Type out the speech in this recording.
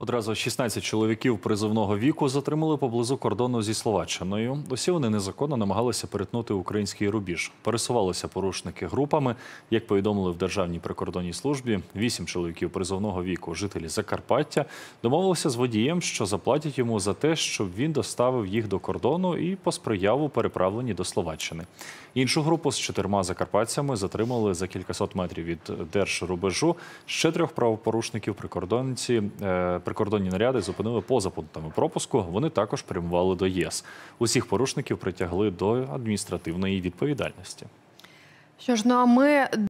Одразу 16 чоловіків призовного віку затримали поблизу кордону зі Словаччиною. Усі вони незаконно намагалися перетнути український рубіж. Пересувалися порушники групами. Як повідомили в Державній прикордонній службі, 8 чоловіків призовного віку, жителі Закарпаття, домовилися з водієм, що заплатять йому за те, щоб він доставив їх до кордону і посприяв у переправленні до Словаччини. Іншу групу з чотирма закарпатцями затримали за кількасот метрів від держрубежу. Ще трьох правопорушників прикордонниці е, прикордонні наряди зупинили поза пунктами пропуску. Вони також прямували до ЄС. Усіх порушників притягли до адміністративної відповідальності. Що ж ну а ми.